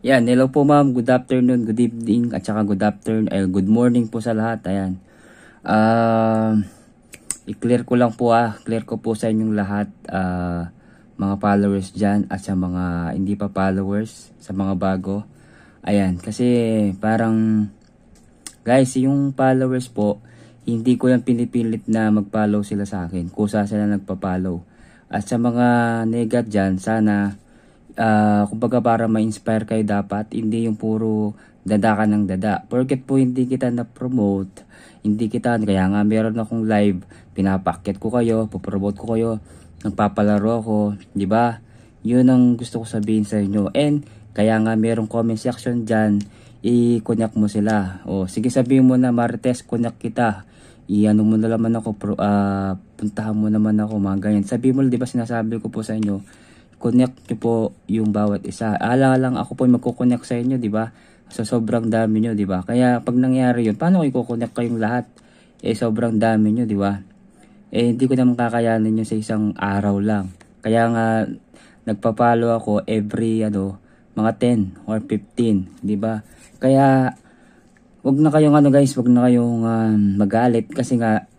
Yan, hello po ma'am. Good afternoon, good evening, at saka good afternoon, eh, good morning po sa lahat. Ayan. Uh, i-clear ko lang po ah, clear ko po sa inyong lahat uh, mga followers dyan at sa mga hindi pa followers, sa mga bago. Ayan, kasi parang guys, yung followers po, hindi ko lang pinipilit na mag-follow sila sa akin. Kusa sila nagpa-follow. At sa mga negat dyan, sana uh, kumbaga para ma-inspire kayo dapat, hindi yung puro dada ka ng dada. Porket po hindi kita na-promote, hindi kita, kaya nga meron akong live, pinapakit ko kayo, popromote ko kayo, nagpapalaro ako, di ba? Yun ang gusto ko sabihin sa inyo. And kaya nga merong comment section dyan, i-connect mo sila. O sige sabihin mo na Marites, connect kita i-ano mo na naman ako, pro, uh, puntahan mo naman ako, mga ganyan. Sabi mo, di ba sinasabi ko po sa inyo, connect nyo po yung bawat isa. Ala lang ako po magkoconnect sa inyo, di ba? so, sobrang dami nyo, di ba? Kaya pag nangyari yun, paano ko i-connect kayong lahat? Eh, sobrang dami nyo, di ba? Eh, hindi ko naman kakayanin yun sa isang araw lang. Kaya nga, nagpapalo ako every, ano, mga 10 or 15, di ba? Kaya, wag na kayong ano guys, wag na kayong um, magalit kasi nga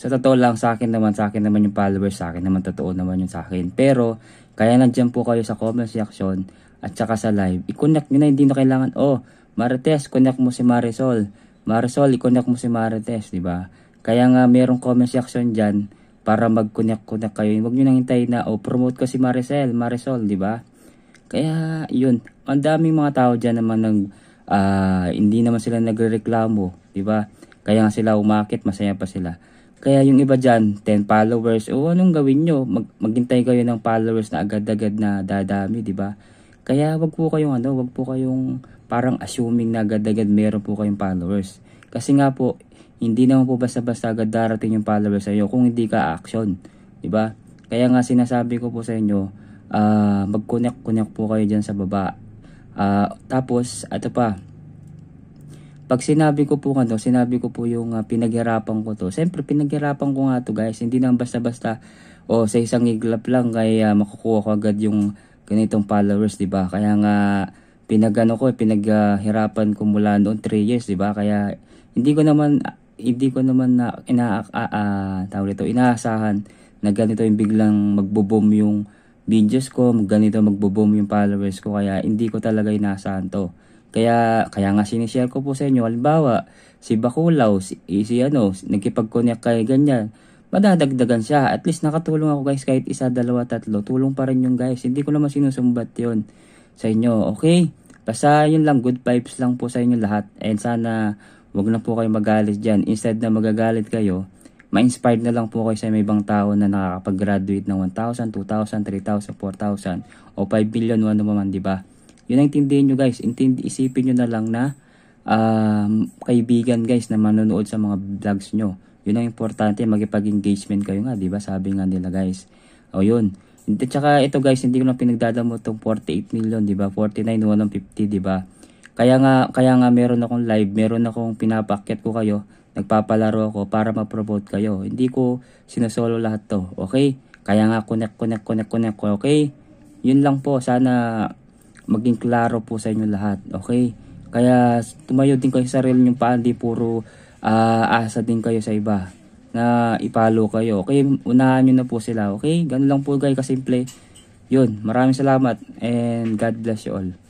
sa totoo lang sa akin naman, sa akin naman yung followers, sa akin naman totoo naman yung sa akin. Pero, kaya nandiyan po kayo sa comment section at saka sa live. I-connect nyo na, hindi na kailangan, oh, Marites, connect mo si Marisol. Marisol, i-connect mo si Marites, di ba? Kaya nga merong comment section diyan para mag-connect-connect kayo. Huwag niyo nang hintayin na, oh, promote ko si Maricel, Marisol, di ba? Kaya, yun, ang daming mga tao diyan naman nag, uh, hindi naman sila nagrereklamo, di ba? Kaya nga sila umakit, masaya pa sila. Kaya yung iba dyan, 10 followers, o anong gawin nyo? Mag maghintay kayo ng followers na agad-agad na dadami, di ba? Kaya wag po kayong ano, wag po kayong parang assuming na agad-agad meron po kayong followers. Kasi nga po, hindi naman po basta-basta agad darating yung followers sa iyo kung hindi ka action, di ba? Kaya nga sinasabi ko po sa inyo, uh, mag-connect-connect po kayo diyan sa baba. Uh, tapos, ato pa, pag sinabi ko po ano, sinabi ko po yung uh, pinaghirapan ko to. Siyempre, pinaghirapan ko nga to guys. Hindi naman basta-basta, o oh, sa isang iglap lang, kaya uh, makukuha ko agad yung ganitong followers, di ba? Kaya nga, pinagano ko, pinaghirapan ko mula noon 3 years, di ba? Kaya, hindi ko naman, ah, hindi ko naman na, ina, uh, tawag ito, inaasahan na ganito yung biglang magbo-boom yung videos ko, ganito magbo-boom yung followers ko, kaya hindi ko talaga inaasahan to. Kaya, kaya nga sinishare ko po sa inyo, halimbawa, si Bakulaw, si, eh, si ano, nagkipag-connect kay ganyan, madadagdagan siya. At least nakatulong ako guys, kahit isa, dalawa, tatlo, tulong pa rin yung guys. Hindi ko naman sinusumbat yon sa inyo, okay? Basta yun lang, good vibes lang po sa inyo lahat. And sana, wag na po kayo magalit dyan. Instead na magagalit kayo, ma-inspired na lang po kayo sa may ibang tao na nakakapag-graduate ng 1,000, 2,000, 3,000, 4,000 o 5 billion, ano naman, di ba? Yun ang intindihin nyo guys. Intindi, isipin nyo na lang na um, kaibigan guys na manonood sa mga vlogs nyo. Yun ang importante, magipag-engagement kayo nga, di ba? Sabi nga nila guys. O yun. At saka ito guys, hindi ko lang pinagdadamo itong 48 million, di ba? 49, di ba? Kaya nga, kaya nga meron akong live, meron akong pinapakyat ko kayo, nagpapalaro ako para ma-promote kayo. Hindi ko sinasolo lahat to, okay? Kaya nga, connect, connect, connect, connect, okay? Yun lang po, sana maging klaro po sa inyo lahat. Okay? Kaya tumayo din kayo sa sarili nyong paan, di puro uh, asa din kayo sa iba na ipalo kayo. Okay, unahan nyo na po sila. Okay, ganun lang po guys, kasimple. Yun, maraming salamat and God bless you all.